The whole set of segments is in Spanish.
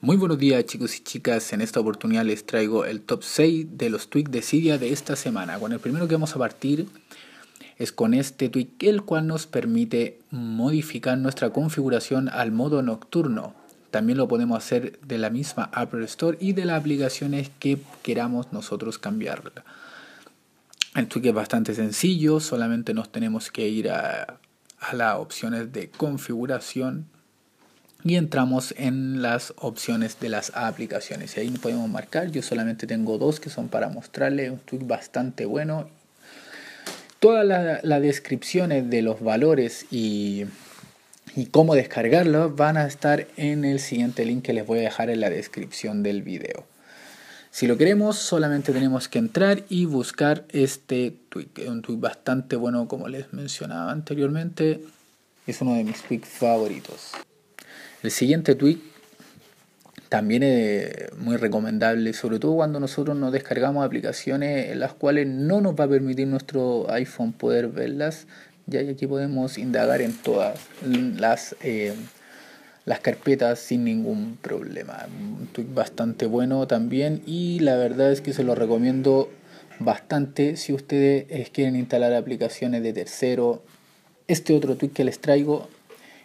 Muy buenos días chicos y chicas, en esta oportunidad les traigo el top 6 de los tweets de Cydia de esta semana. Bueno, el primero que vamos a partir es con este tweet el cual nos permite modificar nuestra configuración al modo nocturno. También lo podemos hacer de la misma Apple Store y de las aplicaciones que queramos nosotros cambiarla. El tweet es bastante sencillo, solamente nos tenemos que ir a las opciones de configuración y entramos en las opciones de las aplicaciones. Y ahí podemos marcar, yo solamente tengo dos que son para mostrarle un tweet bastante bueno. Todas las descripciones de los valores y, cómo descargarlos van a estar en el siguiente link que les voy a dejar en la descripción del video. Si lo queremos, solamente tenemos que entrar y buscar este tweet. un tweet bastante bueno, como les mencionaba anteriormente. Es uno de mis tweets favoritos. El siguiente tweet también es muy recomendable, sobre todo cuando nosotros nos descargamos aplicaciones en las cuales no nos va a permitir nuestro iPhone poder verlas. Ya que aquí podemos indagar en todas las, eh, las carpetas sin ningún problema. Un tweet bastante bueno también y la verdad es que se lo recomiendo bastante si ustedes quieren instalar aplicaciones de tercero. Este otro tweet que les traigo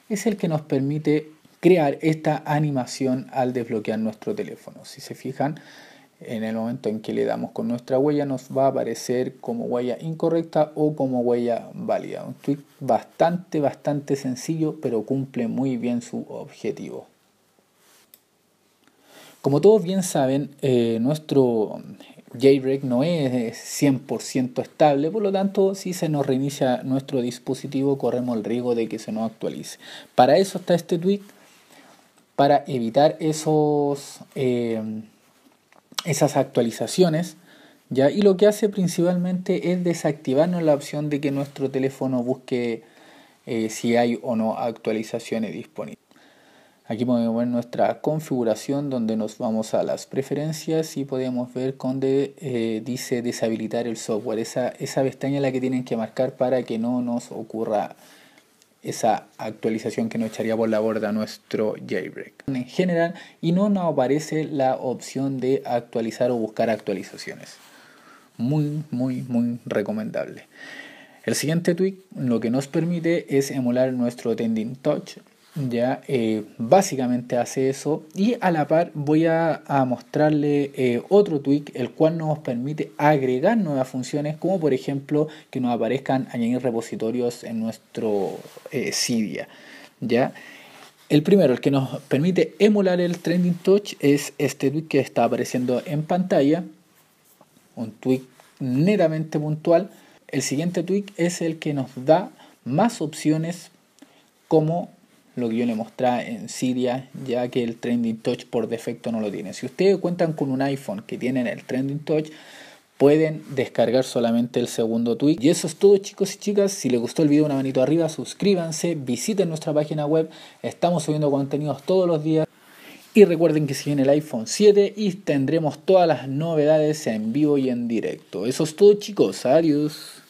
es el que nos permite crear esta animación al desbloquear nuestro teléfono. Si se fijan, en el momento en que le damos con nuestra huella nos va a aparecer como huella incorrecta o como huella válida. Un tweet bastante, bastante sencillo, pero cumple muy bien su objetivo. Como todos bien saben, eh, nuestro jailbreak no es 100% estable, por lo tanto, si se nos reinicia nuestro dispositivo, corremos el riesgo de que se nos actualice. Para eso está este tweet para evitar esos, em, esas actualizaciones. ¿ya? Y lo que hace principalmente es desactivarnos la opción de que nuestro teléfono busque eh, si hay o no actualizaciones disponibles. Aquí podemos ver nuestra configuración donde nos vamos a las preferencias y podemos ver donde eh, dice deshabilitar el software. Esa, esa pestaña la que tienen que marcar para que no nos ocurra esa actualización que nos echaría por la borda nuestro jailbreak en general y no nos aparece la opción de actualizar o buscar actualizaciones. Muy, muy, muy recomendable. El siguiente tweak lo que nos permite es emular nuestro Tending Touch, ya, eh, básicamente hace eso. Y a la par voy a, mostrarle eh, otro tweak, el cual nos permite agregar nuevas funciones, como por ejemplo que nos aparezcan añadir repositorios en nuestro eh, Cydia. Ya. El primero, el que nos permite emular el Trending Touch, es este tweak que está apareciendo en pantalla. Un tweak netamente puntual. El siguiente tweak es el que nos da más opciones como lo que yo le mostré en Siria, ya que el Trending Touch por defecto no lo tiene. Si ustedes cuentan con un iPhone que tienen el Trending Touch, pueden descargar solamente el segundo tweet. Y eso es todo chicos y chicas, si les gustó el video una manito arriba, suscríbanse, visiten nuestra página web, estamos subiendo contenidos todos los días. Y recuerden que siguen el iPhone 7 y tendremos todas las novedades en vivo y en directo. Eso es todo chicos, adiós.